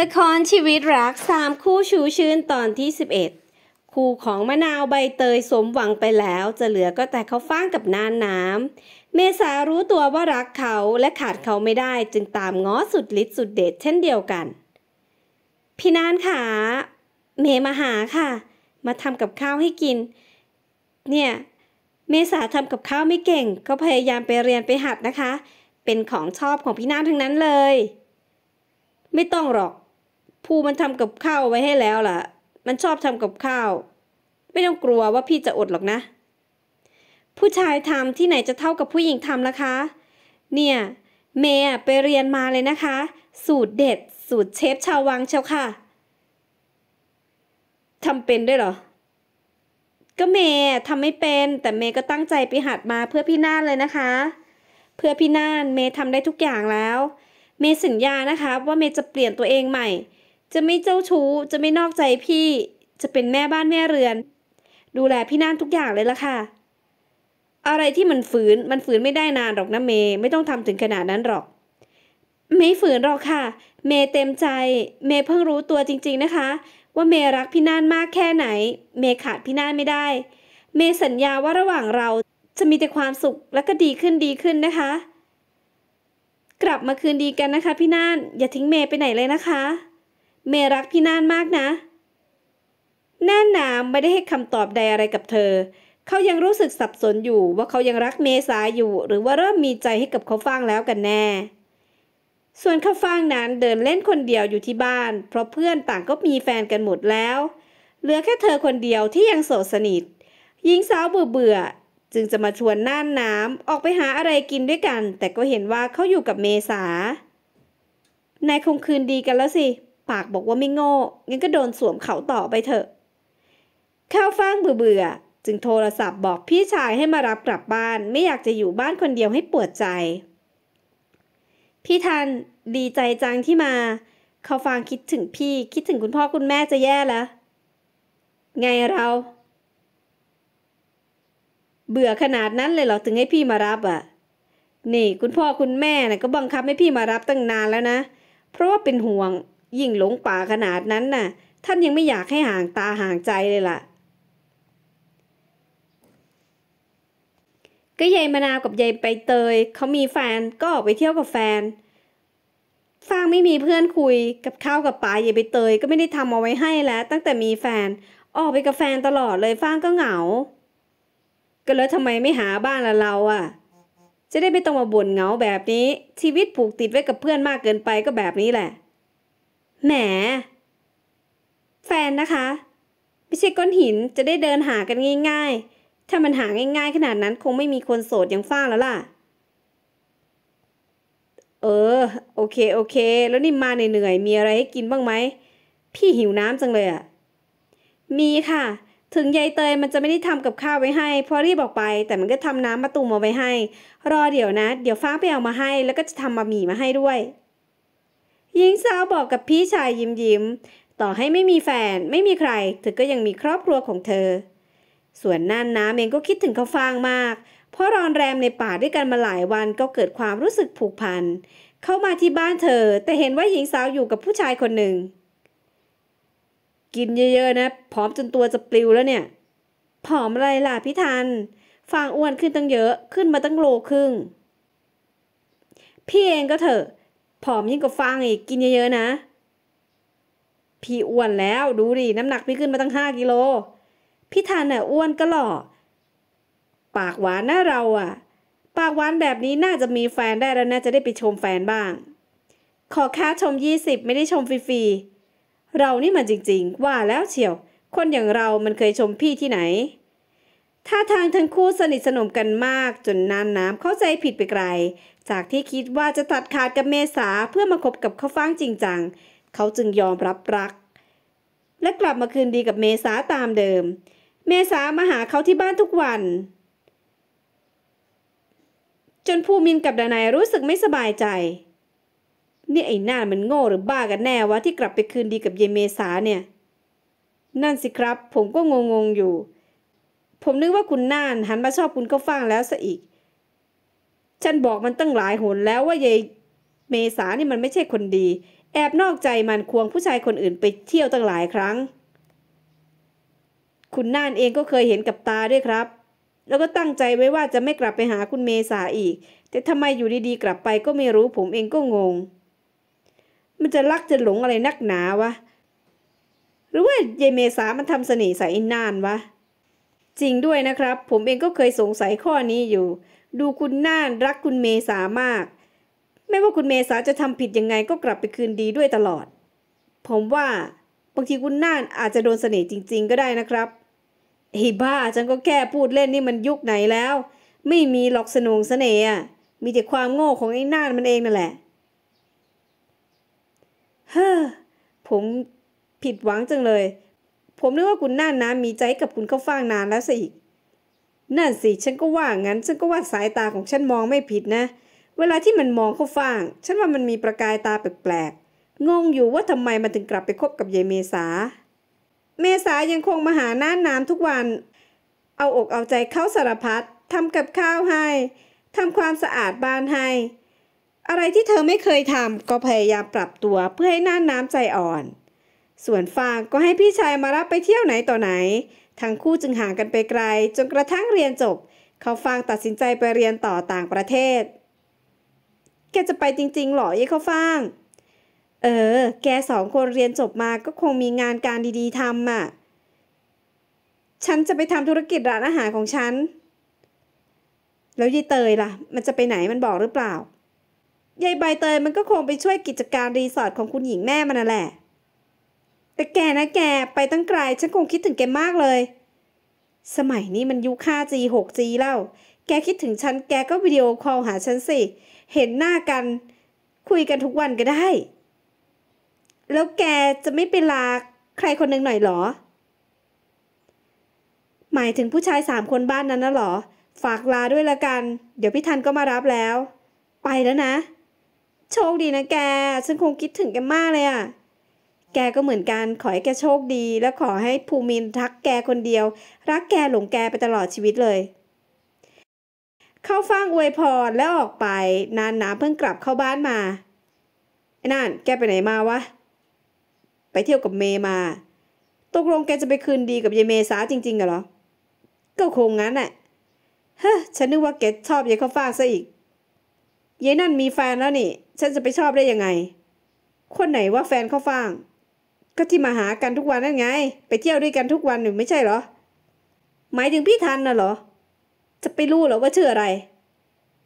ละครชีวิตรักสามคู่ชูชื่นตอนที่ 11 คู่ของมะนาวใบเตยสมหวังไปแล้วจะเหลือก็แต่เขาฟ้างกับน่านน้ำเมษารู้ตัวว่ารักเขาและขาดเขาไม่ได้จึงตามง้อสุดฤทธิ์สุดเดชเช่นเดียวกันพี่นานขาเมมาหาค่ะ มาทำกับข้าวให้กินเนี่ยเมษาทำกับข้าวไม่เก่งก็พยายามไปเรียนไปหัดนะคะ เป็นของชอบของพี่นานทั้งนั้นเลย ไม่ต้องหรอกภูมันทำกับข้าวไว้ให้แล้วล่ะ มันชอบทำกับข้าว ไม่ต้องกลัวว่าพี่จะอดหรอกนะ ผู้ชายทำที่ไหนจะเท่ากับผู้หญิงทำล่ะคะ เนี่ยเมย์ไปเรียนมาเลยนะคะ สูตรเด็ด สูตรเชฟชาววังเชียวค่ะทำเป็นด้วยเหรอ ก็เมย์ทำไม่เป็น แต่เมย์ก็ตั้งใจไปหัดมาเพื่อพี่น่านเลยนะคะ เพื่อพี่น่านเมย์ทำได้ทุกอย่างแล้ว เมย์สัญญานะคะ ว่าเมย์จะเปลี่ยนตัวเองใหม่จะไม่เจ้าชู้จะไม่นอกใจพี่จะเป็นแม่บ้านแม่เรือน ดูแลพี่น่านทุกอย่างเลยละค่ะ อะไรที่มันฝืนมันฝืนไม่ได้นานหรอกนะเมย์ไม่ต้องทำถึงขนาดนั้นหรอก ไม่ฝืนหรอกค่ะ เมย์เต็มใจเมย์เพิ่งรู้ตัวจริง ๆนะคะ ว่าเมย์รักพี่น่านมากแค่ไหน เมย์ขาดพี่น่านไม่ได้ เมย์สัญญาว่าระหว่างเราจะมีแต่ความสุขและก็ดีขึ้นดีขึ้นนะคะ กลับมาคืนดีกันนะคะ พี่น่านอย่าทิ้งเมย์ไปไหนเลยนะคะเมย์รักพี่น่านมากนะน่านน้ำไม่ได้ให้คำตอบใดอะไรกับเธอ เขายังรู้สึกสับสนอยู่ว่าเขายังรักเมษาอยู่ หรือว่าเริ่มมีใจให้กับเขาฟังแล้วกันแน่ ส่วนข้าฟางนั้นเดินเล่นคนเดียวอยู่ที่บ้าน เพราะเพื่อนต่างก็มีแฟนกันหมดแล้ว เหลือแค่เธอคนเดียวที่ยังโสดสนิทหญิงสาวเบื่อเบื่อจึงจะมาชวนน่านน้ำ ออกไปหาอะไรกินด้วยกัน แต่ก็เห็นว่าเขาอยู่กับเมษานายคงคืนดีกันแล้วสิปากบอกว่าไม่โง่งั้นก็โดนสวมเขาต่อไปเถอะ ข้าวฟ่างเบื่อจึงโทรศัพท์บอกพี่ชายให้มารับกลับบ้าน ไม่อยากจะอยู่บ้านคนเดียวให้ปวดใจ พี่ทันดีใจจังที่มาข้าวฟางคิดถึงพี่ คิดถึงคุณพ่อคุณแม่จะแย่แล้ว ไงเรา เบื่อขนาดนั้นเลยเหรอ ถึงให้พี่มารับอะ่ะ นี่คุณพ่อคุณแม่นะก็บังคับให้พี่มารับตั้งนานแล้วนะ เพราะว่าเป็นห่วงยิ่งหลงป่าขนาดนั้นน่ะ ท่านยังไม่อยากให้ห่างตาห่างใจเลยล่ะ ก็ยายมะนาวกับยายไปเตยเขามีแฟนก็ออกไปเที่ยวกับแฟน ฟางไม่มีเพื่อนคุยกับข้าวกับปลายายไปเตย ก็ไม่ได้ทำเอาไว้ให้แล้วตั้งแต่มีแฟน ออกไปกับแฟนตลอดเลยฟางก็เหงา ก็แล้วทำไมไม่หาบ้านละเราอะ่ะ จะได้ไม่ต้องมาบ่นเหงาแบบนี้ ชีวิตผูกติดไว้กับเพื่อนมากเกินไปก็แบบนี้แหละแหม แฟนนะคะไม่ใช่ก้อนหินจะได้เดินหากันง่าย ๆ ถ้ามันหาง่าย ๆ ขนาดนั้นคงไม่มีคนโสดอย่างฟ้าแล้วล่ะ เออ โอเคโอเค แล้วนี่มาเหนื่อยๆมีอะไรให้กินบ้างไหมพี่หิวน้ำจังเลยอะมีค่ะ ถึงยายเตยมันจะไม่ได้ทำกับข้าวไว้ให้พอรีบออกไป แต่มันก็ทำน้ำมะตูมเอาไว้ให้ รอเดี๋ยวนะ เดี๋ยวฟ้าไปเอามาให้ แล้วก็จะทำบะหมี่มาให้ด้วยหญิงสาวบอกกับพี่ชายยิ้มยิ้ม ต่อให้ไม่มีแฟนไม่มีใครเธอก็ยังมีครอบครัวของเธอ ส่วนน่านน้ำเองก็คิดถึงเขาฟางมาก เพราะรอนแรมในป่าด้วยกันมาหลายวันก็เกิดความรู้สึกผูกพัน เข้ามาที่บ้านเธอแต่เห็นว่าหญิงสาวอยู่กับผู้ชายคนหนึ่ง กินเยอะๆนะผอมจนตัวจะปลิวแล้วเนี่ย ผอมอะไรล่ะพี่ทัน ฟางอ้วนขึ้นตั้งเยอะขึ้นมาตั้งโลครึ่งพี่เองก็เถอะผอมยิ่งกว่าฟางอีกกินเยอะๆนะ พี่อ้วนแล้วดูดิ น้ำหนักพี่ขึ้นมาตั้งห้ากิโลพี่ทันน่ะอ้วนก็หล่อปากหวานน่าเราอ่ะ ปากหวานแบบนี้น่าจะมีแฟนได้แล้วน่าจะได้ไปชมแฟนบ้าง ขอค่าชมยี่สิบไม่ได้ชมฟรีๆ เรานี่มันจริงๆ ว่าแล้วเชียว คนอย่างเรามันเคยชมพี่ที่ไหนท่าทางทั้งคู่สนิทสนมกันมากจนนานน้ำเข้าใจผิดไปไกลจากที่คิดว่าจะตัดขาดกับเมษาเพื่อมาคบกับข้าฟางจริงจังเขาจึงยอมรับรัก และกลับมาคืนดีกับเมษาตามเดิม เมษามาหาเขาที่บ้านทุกวัน จนภูมินกับดานายรู้สึกไม่สบายใจนี่ไอ้หน้ามันโง่หรือบ้ากันแน่วะที่กลับไปคืนดีกับเยเมษาเนี่ย นั่นสิครับผมก็งงๆอยู่ ผมนึกว่าคุณน่านหันมาชอบคุณก็ฟังแล้วซะอีกฉันบอกมันตั้งหลายหนแล้วว่ายายเมษานี่มันไม่ใช่คนดี แอบนอกใจมันควงผู้ชายคนอื่นไปเที่ยวตั้งหลายครั้ง คุณน่านเองก็เคยเห็นกับตาด้วยครับ แล้วก็ตั้งใจไว้ว่าจะไม่กลับไปหาคุณเมษาอีก แต่ทำไมอยู่ดีๆ กลับไปก็ไม่รู้ผมเองก็งง มันจะรักจะหลงอะไรนักหนาวะหรือว่ายายเมษามันทำเสน่ห์ใส่น่านวะจริงด้วยนะครับ ผมเองก็เคยสงสัยข้อนี้อยู่ดูคุณน่านรักคุณเมษามาก ไม่ว่าคุณเมษาจะทำผิดยังไงก็กลับไปคืนดีด้วยตลอด ผมว่าบางทีคุณน่านอาจจะโดนเสน่ห์จริงๆ ก็ได้นะครับฮ้บ้าฉันก็แค่พูดเล่นนี่มันยุคไหนแล้ว ไม่มีหลอกสนงเสน่ห์มีแต่ความโง่ของไอ้น่านมันเองนั่นแหละ เฮ้อ ผมผิดหวังจังเลย ผมนึกว่าคุณน่านนะมีใจกับคุณเข้าฟ่างนานแล้วสิอีกนั่นสิฉันก็ว่างั้น ฉันก็ว่าสายตาของฉันมองไม่ผิดนะ เวลาที่มันมองเข้าฟางฉันว่ามันมีประกายตาแปลกๆงงอยู่ว่าทำไมมันถึงกลับไปคบกับยายเมษา เมษายังคงมาหาหน้าน้ำทุกวัน เอาอกเอาใจเข้าสารพัดทำกับข้าวให้ทำความสะอาดบ้านให้ อะไรที่เธอไม่เคยทำก็พยายามปรับตัวเพื่อให้หน้าน้ำใจอ่อน ส่วนฟางก็ให้พี่ชายมารับไปเที่ยวไหนต่อไหนทั้งคู่จึงห่างกันไปไกล จนกระทั่งเรียนจบ เขาฟางตัดสินใจไปเรียนต่อต่างประเทศ แกจะไปจริง ๆ หรอยอ่เขาฟางเออ แกสองคนเรียนจบมาก็คงมีงานการดีๆทำอะ่ะฉันจะไปทำธุรกิจร้านอาหารของฉัน แล้วยายเตยล่ะ มันจะไปไหนมันบอกหรือเปล่ายายใบเตยมันก็คงไปช่วยกิจการรีสอร์ทของคุณหญิงแม่มันน่ะแหละแต่แกนะแกไปตั้งไกลฉันคงคิดถึงแกมากเลยสมัยนี้มันยุค 5G 6G แล้ว แกคิดถึงฉันแกก็วิดีโอคอลหาฉันสิ เห็นหน้ากันคุยกันทุกวันก็ได้ แล้วแกจะไม่ไปลาใครคนหนึ่งหน่อยหรอ หมายถึงผู้ชายสามคนบ้านนั้นนะหรอ ฝากลาด้วยละกัน เดี๋ยวพี่ทันก็มารับแล้ว ไปแล้วนะ โชคดีนะ แกฉันคงคิดถึงแกมากเลยอะ่ะแกก็เหมือนกันขอให้แกโชคดี และขอให้ภูมินทักแกคนเดียว รักแกหลงแกไปตลอดชีวิตเลย เข้าฟังอวยพรแล้วออกไปนานหนาเพิ่งกลับเข้าบ้านมาไอ้นั่น แกไปไหนมาวะ ไปเที่ยวกับเมมา ตกลงแกจะไปคืนดีกับยายเมษาจริงๆเหรอก็คงงั้นแหละเฮ้ฉันนึกว่าแกชอบยายเข้าฟางซะอีกยายนั่นมีแฟนแล้วนี่ฉันจะไปชอบได้ยังไง คนไหนว่าแฟนเข้าฟางก็ที่มาหากันทุกวันนั่นไงไปเที่ยวด้วยกันทุกวันหรูอไม่ใช่เหรอหมายถึงพี่ทันน่ะเหรอ จะไปรู้เหรอว่าชื่ออะไร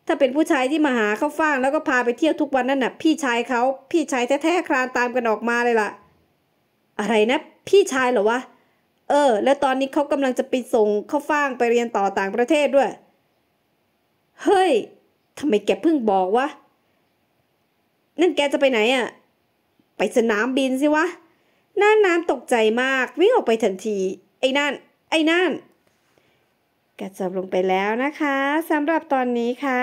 ถ้าเป็นผู้ชายที่มาหาเข้าฟ่างแล้วก็พาไปเที่ยวทุกวันนั่นน่ะพี่ชายเขาพี่ชายแท้ๆคลานตามกันออกมาเลยล่ะ อะไรนะ พี่ชายเหรอวะเออ แล้วตอนนี้เขากำลังจะไปส่งเข้าฟ่างไปเรียนต่อต่างประเทศด้วยเฮ้ยทำไมแกเพิ่งบอกวะนั่นแกจะไปไหนอ่ะ ไปสนามบินสิวะน่านน้ำตกใจมากวิ่งออกไปทันที ไอ้นั่นไอ้นั่นก็จบลงไปแล้วนะคะสำหรับตอนนี้ค่ะ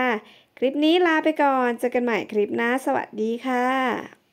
คลิปนี้ลาไปก่อนเจอกันใหม่คลิปหน้าสวัสดีค่ะ